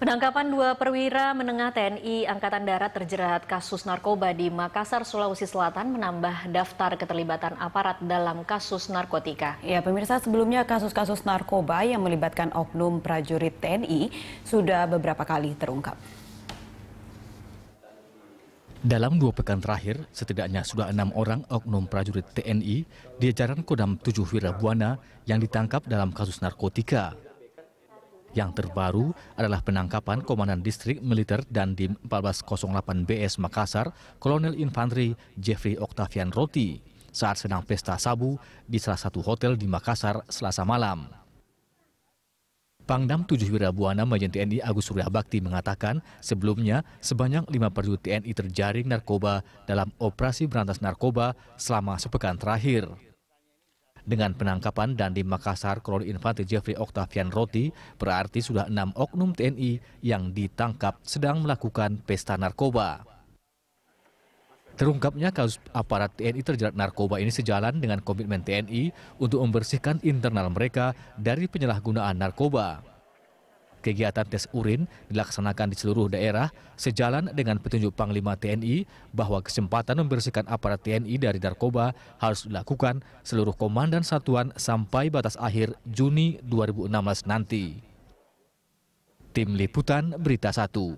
Penangkapan dua perwira menengah TNI Angkatan Darat terjerat kasus narkoba di Makassar, Sulawesi Selatan menambah daftar keterlibatan aparat dalam kasus narkotika. Ya, pemirsa sebelumnya kasus-kasus narkoba yang melibatkan oknum prajurit TNI sudah beberapa kali terungkap. Dalam dua pekan terakhir, setidaknya sudah enam orang oknum prajurit TNI di jajaran Kodam 7 Wirabuana yang ditangkap dalam kasus narkotika. Yang terbaru adalah penangkapan Komandan Distrik Militer dan Dim 1408 BS Makassar, Kolonel Infanteri Jeffrey Octavian Roti, saat sedang pesta sabu di salah satu hotel di Makassar selasa malam. Pangdam 7 Wirabuana Majen TNI Agus Surya Bakti mengatakan sebelumnya sebanyak 5 perju TNI terjaring narkoba dalam operasi berantas narkoba selama sepekan terakhir. Dengan penangkapan dan di Makassar Kolonel Infanteri Jeffrey Octavian Roti, berarti sudah enam oknum TNI yang ditangkap sedang melakukan pesta narkoba. Terungkapnya kasus aparat TNI terjerat narkoba ini sejalan dengan komitmen TNI untuk membersihkan internal mereka dari penyalahgunaan narkoba. Kegiatan tes urin dilaksanakan di seluruh daerah sejalan dengan petunjuk Panglima TNI bahwa kesempatan membersihkan aparat TNI dari narkoba harus dilakukan seluruh komandan satuan sampai batas akhir Juni 2016 nanti. Tim Liputan Berita 1